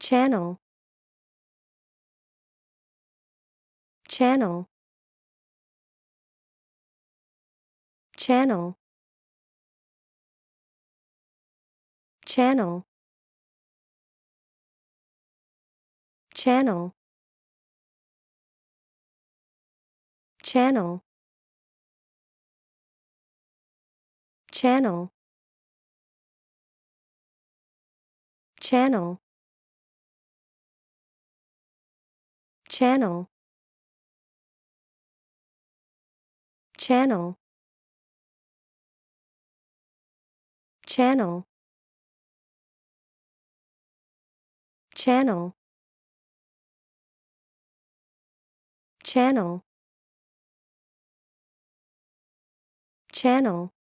channel channel channel channel channel channel channel channel channel channel channel channel channel channel